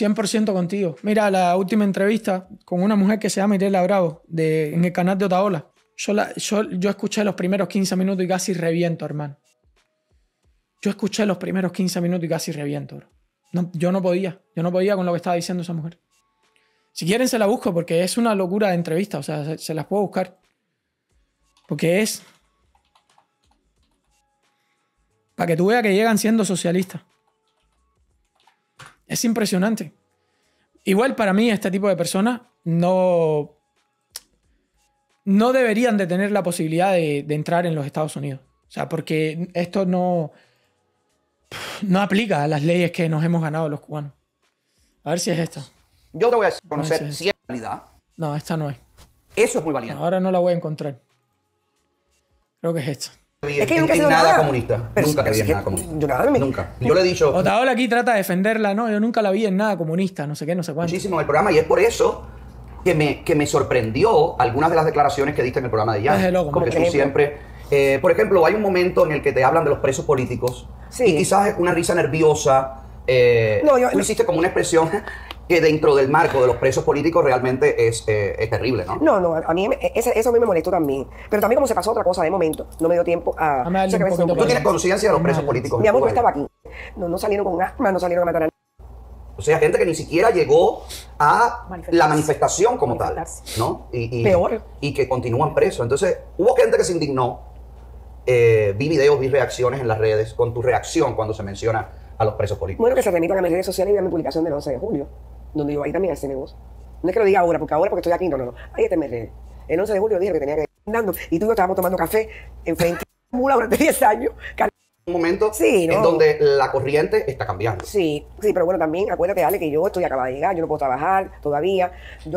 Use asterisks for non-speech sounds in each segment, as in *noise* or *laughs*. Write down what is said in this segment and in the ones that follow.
100% contigo. Mira, la última entrevista con una mujer que se llama Mirela Bravo en el canal de Otaola. Yo, yo, escuché los primeros 15 minutos y casi reviento, hermano. Yo escuché los primeros 15 minutos y casi reviento, yo no podía, yo no podía con lo que estaba diciendo esa mujer. Si quieren se la busco porque es una locura de entrevista, o sea, se, se las puedo buscar. Porque es... Para que tú veas que llegan siendo socialistas. Es impresionante. Igual para mí este tipo de personas no, no deberían de tener la posibilidad de, entrar en los Estados Unidos. O sea, porque esto no, no aplica a las leyes que nos hemos ganado los cubanos. A ver si es esta. Yo te voy a conocer si es, No, esta no es. Eso es muy valiente. ahora no la voy a encontrar. Creo que es esta es que nunca en, nada, comunista. nunca vi en nada comunista. Yo Nunca. Yo le he dicho. Otaola aquí trata de defenderla, ¿no? Yo nunca la vi en nada comunista, no sé qué, no sé cuánto. Muchísimo en el programa y es por eso que me, que me sorprendió algunas de las declaraciones que diste en el programa de Jan. porque tú siempre. Eh, por ejemplo, hay un momento en el que te hablan de los presos políticos sí. y quizás una risa nerviosa. Eh, no, yo, tú hiciste como una expresión que dentro del marco de los presos políticos realmente es, eh, terrible, ¿no? No, no, a mí e, eso a mí me molestó también. Pero también como se pasó otra cosa de momento, no me dio tiempo a... ¿Tú tienes conciencia de los presos políticos? Mi amor, que estaba aquí. No, no salieron con asma, no salieron a matar a o sea, gente que ni siquiera llegó a la manifestación como tal, ¿no? Y, Peor. y que continúan presos. Entonces, hubo gente que se indignó. Eh, vi videos, vi reacciones en las redes con tu reacción cuando se menciona a los presos políticos. Bueno, que se remitan a mis redes sociales y a mi publicación del 11 de julio donde yo ahí también a ese No es que lo diga ahora, porque ahora porque estoy aquí, no, no, no. Ahí está MRD. El 11 de julio dije que tenía que ir andando y tú y yo estábamos tomando café enfrente de mula durante 10 *laughs* años. Un momento sí, ¿no? en donde la corriente está cambiando. Sí, sí, pero bueno, también acuérdate, Ale, que yo estoy acabada de llegar, yo no puedo trabajar todavía.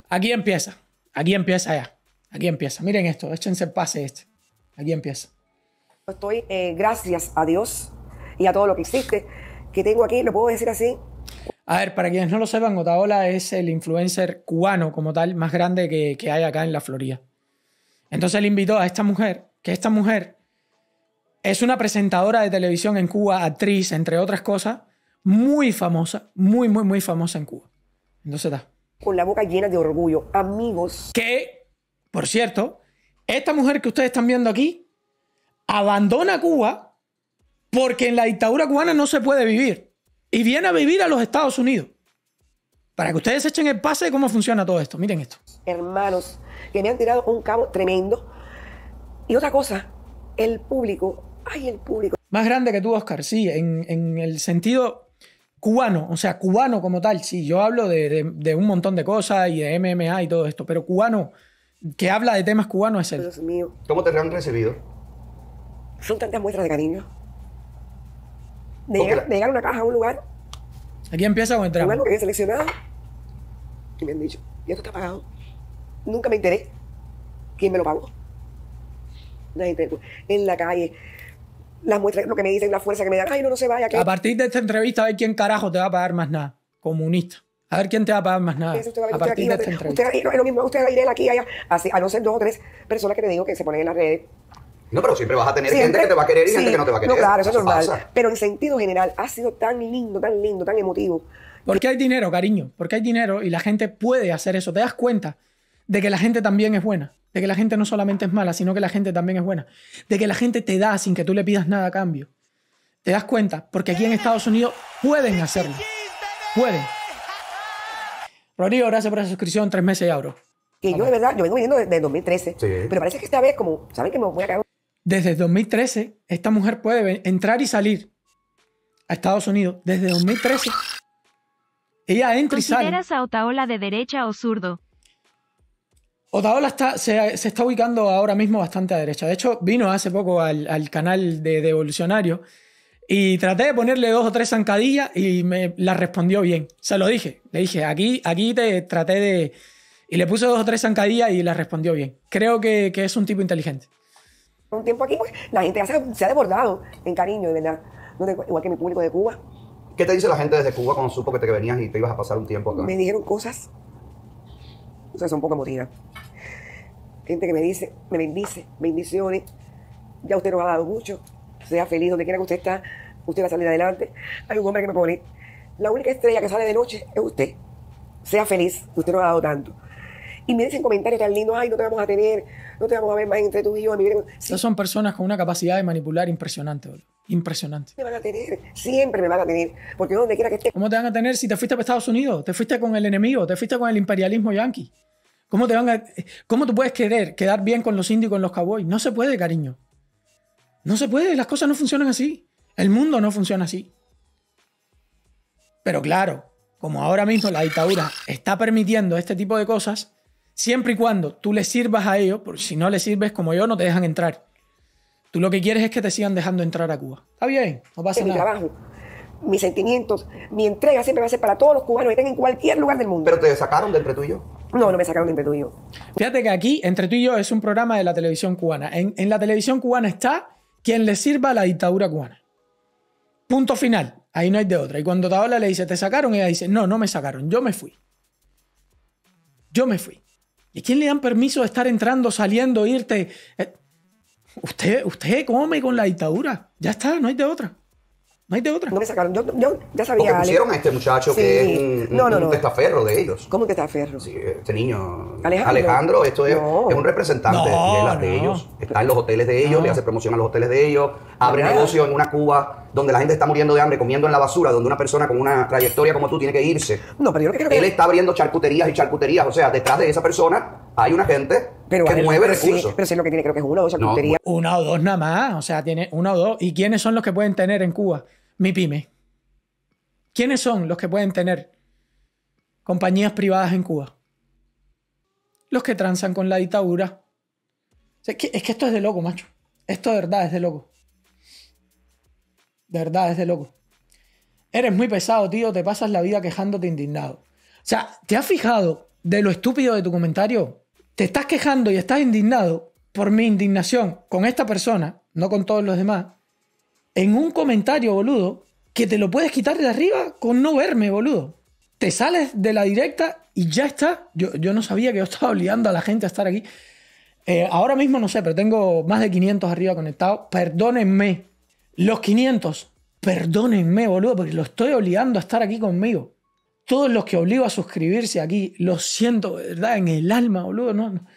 Aquí empieza, aquí empieza ya, aquí empieza. Miren esto, échense el pase este, aquí empieza. Estoy, eh, gracias a Dios y a todo lo que existe, que tengo aquí, lo puedo decir así, a ver, para quienes no lo sepan, Otaola es el influencer cubano como tal más grande que, hay acá en la Florida. Entonces le invitó a esta mujer, que esta mujer es una presentadora de televisión en Cuba, actriz, entre otras cosas, muy famosa, muy, muy, muy famosa en Cuba. Entonces está. Con la boca llena de orgullo, amigos. Que, por cierto, esta mujer que ustedes están viendo aquí abandona Cuba porque en la dictadura cubana no se puede vivir y viene a vivir a los Estados Unidos. Para que ustedes echen el pase de cómo funciona todo esto. Miren esto. Hermanos, que me han tirado un cabo tremendo. Y otra cosa, el público. Ay, el público. Más grande que tú, Oscar, sí, en, el sentido cubano, o sea, cubano como tal, sí, yo hablo de, un montón de cosas y de MMA y todo esto, pero cubano que habla de temas cubanos es él. Dios mío. ¿Cómo te han recibido? Son tantas muestras de cariño de, llegar, una caja, a un lugar. Aquí empieza con entrar que he seleccionado y me han dicho, ¿y esto está pagado. Nunca me enteré quién me lo pagó. Pues, en la calle, las muestras, lo que me dicen, la fuerza que me dan, ay, no, no se vaya. A partir de esta entrevista, a ver quién carajo te va a pagar más nada. Comunista. A ver quién te va a pagar más nada. a, partir de esta entrevista. no, va aquí, Así, a no ser dos o tres personas que te digo que se ponen en las redes no, pero siempre vas a tener gente que te va a querer y gente que no te va a querer. No, claro, eso, es normal. Pero en sentido general ha sido tan lindo, tan lindo, tan emotivo. Porque hay dinero, cariño. Porque hay dinero y la gente puede hacer eso. Te das cuenta de que la gente también es buena. De que la gente no solamente es mala, sino que la gente también es buena. De que la gente te da sin que tú le pidas nada a cambio. Te das cuenta, porque aquí en Estados Unidos pueden hacerlo. Pueden. Rodrigo, gracias por la suscripción. Tres meses y abro. Que yo, de verdad, yo vengo viendo desde 2013. Pero parece que esta vez, como, ¿saben que me voy a cagar? Desde 2013, esta mujer puede entrar y salir a Estados Unidos. Desde 2013, ella entra y sale. ¿Consideras a Otaola de derecha o zurdo? Otaola está, se, está ubicando ahora mismo bastante a derecha. De hecho, vino hace poco al, canal de Devolucionario y traté de ponerle dos o tres zancadillas y me la respondió bien. Se lo dije. Le dije, aquí, aquí te traté de... Y le puse dos o tres zancadillas y la respondió bien. Creo que, que es un tipo inteligente un tiempo aquí, pues, la gente se, ha desbordado en cariño, de verdad. igual que mi público de Cuba. ¿Qué te dice la gente desde Cuba cuando supo que te venías y te ibas a pasar un tiempo acá? Me dijeron cosas, o son poco emotivas. Gente que me dice, me bendice, bendiciones, ya usted nos ha dado mucho, sea feliz donde quiera que usted está, usted va a salir adelante. Hay un hombre que me pone, la única estrella que sale de noche es usted. Sea feliz, usted nos ha dado tanto. Y me dicen comentarios al lindos, ay, no te vamos a tener, no te vamos a ver más entre tus y yo. Estas son personas con una capacidad de manipular impresionante, Impresionante. Me van a tener, siempre me van a tener, porque donde quiera que esté. ¿Cómo te van a tener si te fuiste para Estados Unidos? ¿Te fuiste con el enemigo? ¿Te fuiste con el imperialismo yanqui? ¿Cómo, te van ¿Cómo tú puedes querer quedar bien con los indios y con los cowboys? No se puede, cariño. No se puede, las cosas no funcionan así. El mundo no funciona así. Pero claro, como ahora mismo la dictadura está permitiendo este tipo de cosas, Siempre y cuando tú les sirvas a ellos, porque si no les sirves como yo, no te dejan entrar. Tú lo que quieres es que te sigan dejando entrar a Cuba. Está bien, no pasa nada. Mi trabajo, mis sentimientos, mi entrega siempre va a ser para todos los cubanos que estén en cualquier lugar del mundo. Pero te sacaron de entre tú No, no me sacaron de entre tú Fíjate que aquí, entre tú y yo, es un programa de la televisión cubana. En, en la televisión cubana está quien le sirva a la dictadura cubana. Punto final. Ahí no hay de otra. Y cuando Taola le dice, te sacaron, ella dice, no, no me sacaron, yo me fui. Yo me fui. ¿Y quién le dan permiso de estar entrando, saliendo, irte? Eh, usted, usted come con la dictadura. Ya está, no hay de otra. No hay de otra. No me sacaron. Yo, ya sabía. Porque pusieron a este muchacho que es un, no, no, testaferro de ellos. ¿Cómo que testaferro? Sí, este niño. Alejandro. Alejandro esto es, un representante de, de ellos. Está en los hoteles de ellos, le hace promoción a los hoteles de ellos, abre negocio en una Cuba donde la gente está muriendo de hambre, comiendo en la basura, donde una persona con una trayectoria como tú tiene que irse. No, pero yo creo que... Él está abriendo charcuterías y charcuterías, o sea, detrás de esa persona hay una gente que mueve recursos. pero sí lo que tiene, creo que es una o dos charcuterías. Una o dos nada más, o sea, tiene una o dos. ¿Y quiénes son los que pueden tener en Cuba? Mi pyme. ¿Quiénes son los que pueden tener compañías privadas en Cuba? Los que transan con la dictadura. es que esto es de loco, macho. Esto de verdad es de loco. De verdad, de loco. Eres muy pesado, tío. Te pasas la vida quejándote indignado. O sea, ¿te has fijado de lo estúpido de tu comentario? Te estás quejando y estás indignado por mi indignación con esta persona, no con todos los demás, en un comentario, boludo, que te lo puedes quitar de arriba con no verme, boludo. Te sales de la directa y ya está. Yo, no sabía que yo estaba obligando a la gente a estar aquí. Eh, ahora mismo no sé, pero tengo más de 500 arriba conectados. Perdónenme los 500, perdónenme, boludo, porque lo estoy obligando a estar aquí conmigo. Todos los que obligo a suscribirse aquí, los siento, ¿verdad? En el alma, boludo, no,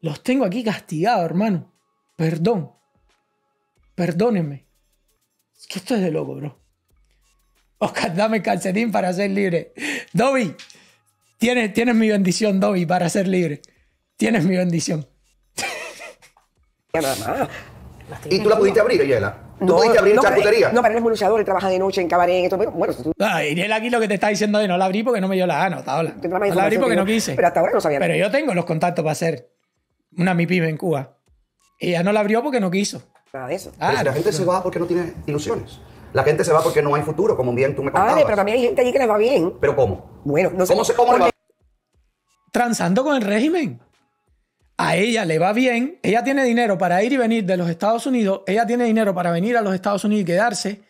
Los tengo aquí castigados, hermano. Perdón. Perdónenme. Es que esto es de loco, bro. Oscar, dame calcetín para ser libre. Dobby, tienes, tienes mi bendición, Dobby, para ser libre. Tienes mi bendición. ¿Y tú la pudiste abrir, Ayela? ¿Tú no, pudiste abrir no, charcutería? No, pero él es muy él trabaja de noche en cabaret, esto, pero bueno. Tú... y ah, él aquí lo que te está diciendo de no la abrí porque no me dio la gana, ahora. No la abrí porque no quise. Pero hasta ahora no sabía. Pero yo tengo los contactos para hacer una mi pibe en Cuba. Y ella no la abrió porque no quiso. Nada de eso. Ah, la gente se va porque no tiene ilusiones. La gente se va porque no hay futuro, como bien tú me ah, contabas. Vale, pero también hay gente allí que les va bien. ¿Pero cómo? Bueno, no sé. ¿Cómo, se, cómo Transando con el régimen a ella le va bien, ella tiene dinero para ir y venir de los Estados Unidos, ella tiene dinero para venir a los Estados Unidos y quedarse,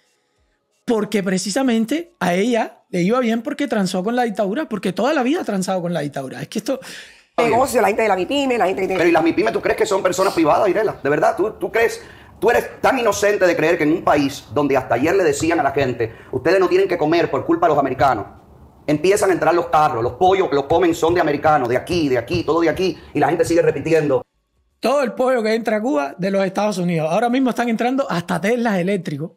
porque precisamente a ella le iba bien porque transó con la dictadura, porque toda la vida ha transado con la dictadura. Es que esto... Negocio, la gente de la MIPYME, la gente que Pero ¿y las MIPYME tú crees que son personas privadas, Irela? ¿De verdad? ¿Tú, tú crees...? Tú eres tan inocente de creer que en un país donde hasta ayer le decían a la gente, ustedes no tienen que comer por culpa de los americanos, empiezan a entrar los carros, los pollos los comen son de americanos, de aquí, de aquí, todo de aquí, y la gente sigue repitiendo. Todo el pollo que entra a Cuba de los Estados Unidos. Ahora mismo están entrando hasta Teslas eléctricos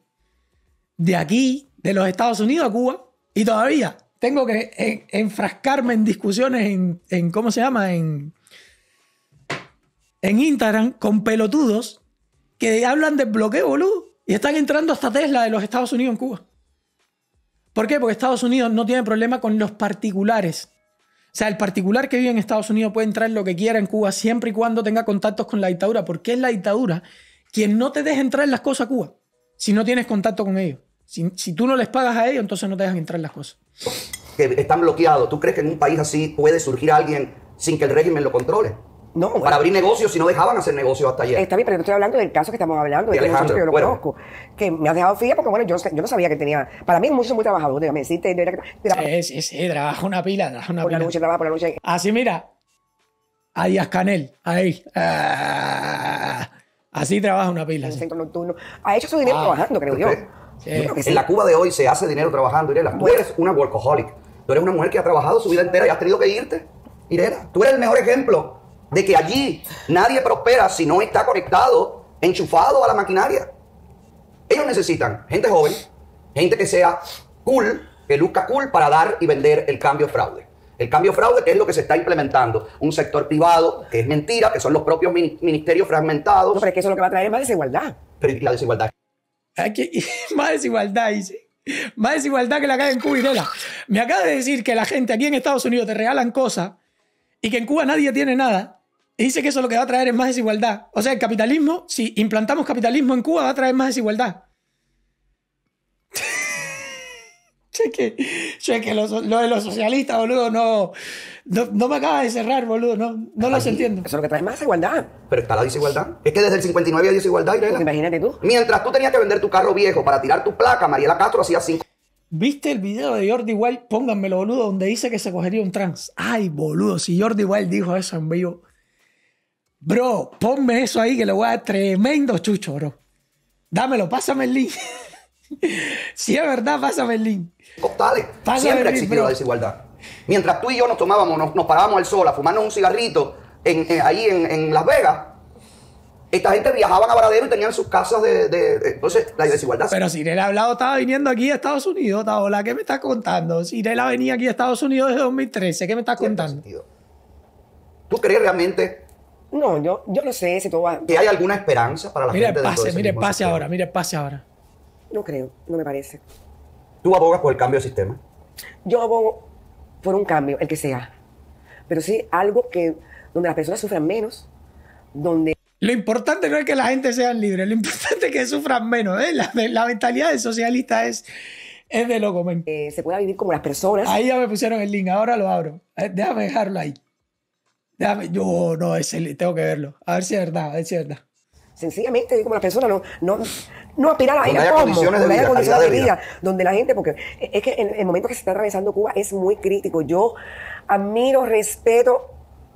de aquí, de los Estados Unidos a Cuba, y todavía tengo que enfrascarme en discusiones en, ¿cómo se llama? En, en Instagram con pelotudos que hablan de bloqueo, boludo, y están entrando hasta Tesla de los Estados Unidos en Cuba. ¿Por qué? Porque Estados Unidos no tiene problema con los particulares. O sea, el particular que vive en Estados Unidos puede entrar lo que quiera en Cuba siempre y cuando tenga contactos con la dictadura, porque es la dictadura quien no te deja entrar las cosas a Cuba si no tienes contacto con ellos. Si, tú no les pagas a ellos, entonces no te dejan entrar las cosas. Que están bloqueados. ¿Tú crees que en un país así puede surgir alguien sin que el régimen lo controle? No, para abrir negocios si no dejaban hacer negocios hasta ayer. Está bien, pero yo estoy hablando del caso que estamos hablando, de, Alejandro, que yo lo conozco, que me has dejado fría porque bueno, yo, yo no sabía que tenía, para mí es mucho muy trabajador, me sí, era, era, Es trabaja una pila, trabaja una por pila. La noche, trabaja por la noche. Así mira, Díaz Canel, ahí. Ah, así trabaja una pila. En el centro nocturno. Ha hecho su dinero ah, trabajando, creo yo. En la Cuba de hoy se hace dinero trabajando, Irela. Tú eres una workaholic. Tú eres una mujer que ha trabajado su vida entera y has tenido que irte. Irela, tú eres el mejor ejemplo de que allí nadie prospera si no está conectado, enchufado a la maquinaria. Ellos necesitan gente joven, gente que sea cool, que luzca cool para dar y vender el cambio fraude. El cambio fraude, que es lo que se está implementando. Un sector privado, que es mentira, que son los propios ministerios fragmentados. No, pero es que eso lo que va a traer más desigualdad. la desigualdad. *laughs* más desigualdad, dice. Más desigualdad que la que hay en Cuba, y Me acaba de decir que la gente aquí en Estados Unidos te regalan cosas y que en Cuba nadie tiene nada dice que eso lo que va a traer es más desigualdad. O sea, el capitalismo, si implantamos capitalismo en Cuba, va a traer más desigualdad. Cheque, *laughs* cheque, lo, de los socialistas, boludo, no, no, me acaba de cerrar, boludo, no, no entiendo. Eso lo que trae más desigualdad. Pero está la desigualdad. Es que desde el 59 hay desigualdad, y pues Imagínate tú. Mientras tú tenías que vender tu carro viejo para tirar tu placa, Mariela Castro hacía cinco. ¿Viste el video de Jordi Wild? Pónganmelo, boludo, donde dice que se cogería un trans. Ay, boludo, si Jordi Wild dijo eso en vivo. Bro, ponme eso ahí que le voy a dar tremendo chucho, bro. Dámelo, pásame el link. *laughs* si es verdad, pásame el link. Siempre ha existido la desigualdad. Mientras tú y yo nos tomábamos, nos, parábamos al sol a fumarnos un cigarrito en, ahí en, Las Vegas, esta gente viajaban a Varadero y tenían sus casas de, Entonces, la desigualdad. Pero si ha Hablado estaba viniendo aquí a Estados Unidos, Taola. ¿Qué me estás contando? Si ha venía aquí a Estados Unidos desde 2013. ¿Qué me estás contando? Tú crees realmente no, yo, yo no sé si todo va. hay alguna esperanza para la gente? pase, de mire pase ahora, mire pase ahora. No creo, no me parece. ¿Tú abogas por el cambio de sistema? Yo abogo por un cambio, el que sea. Pero sí algo que donde las personas sufran menos, donde... Lo importante no es que la gente sea libre, lo importante es que sufran menos. ¿eh? La, mentalidad del socialista es, es de loco. Eh, se pueda vivir como las personas. Ahí ya me pusieron el link, ahora lo abro. Eh, déjame dejarlo ahí yo no, ese, tengo que verlo. A ver si es verdad, a ver si es verdad. Sencillamente, como las personas no, no, no aspiran a ir a condiciones de vida, donde la gente, porque es que en el momento que se está atravesando Cuba es muy crítico. Yo admiro, respeto,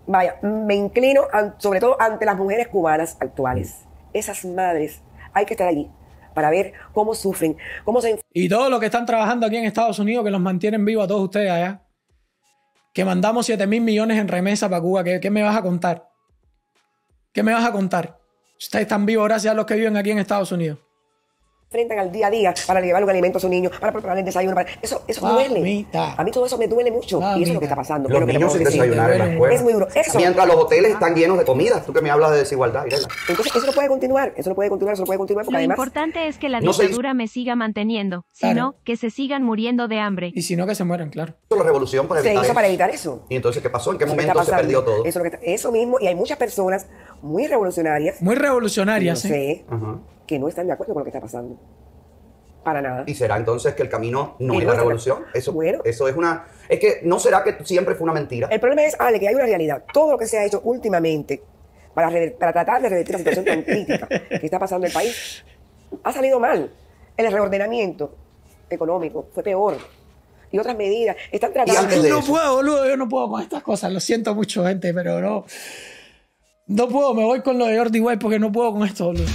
vaya, me inclino sobre todo ante las mujeres cubanas actuales. Esas madres, hay que estar allí para ver cómo sufren, cómo se... Y todos los que están trabajando aquí en Estados Unidos que los mantienen vivos a todos ustedes allá que mandamos 7 mil millones en remesa para Cuba, ¿qué, ¿qué, me vas a contar? ¿Qué me vas a contar? Ustedes están vivos gracias a los que viven aquí en Estados Unidos enfrentan al día a día para llevar un alimento a su niño, para preparar el desayuno. Eso, eso duele. A mí todo eso me duele mucho. Y eso es lo que está pasando. Los niños sin desayunar Es muy duro. Mientras los hoteles están llenos de comida. Tú que me hablas de desigualdad, Entonces, eso no puede continuar. Eso no puede continuar. Eso no puede continuar. Porque lo importante es que la dictadura me siga manteniendo. si no que se sigan muriendo de hambre. Y si no, que se mueran, claro. La revolución para evitar se hizo eso. para evitar eso. ¿Y entonces qué pasó? ¿En qué momento se perdió todo? eso mismo. Y hay muchas personas muy revolucionarias. Muy revolucionarias, ¿eh? que no están de acuerdo con lo que está pasando. Para nada. ¿Y será entonces que el camino no es la revolución? Eso, bueno. eso es una. Es que no será que siempre fue una mentira. El problema es, Ale, que hay una realidad. Todo lo que se ha hecho últimamente para, tratar de revertir la situación tan crítica que está pasando en el país ha salido mal. El reordenamiento económico fue peor y otras medidas. Están tratando. no puedo, boludo, yo no puedo con estas cosas. Lo siento mucho, gente, pero no. No puedo, me voy con lo de Jordi White porque no puedo con esto, boludo.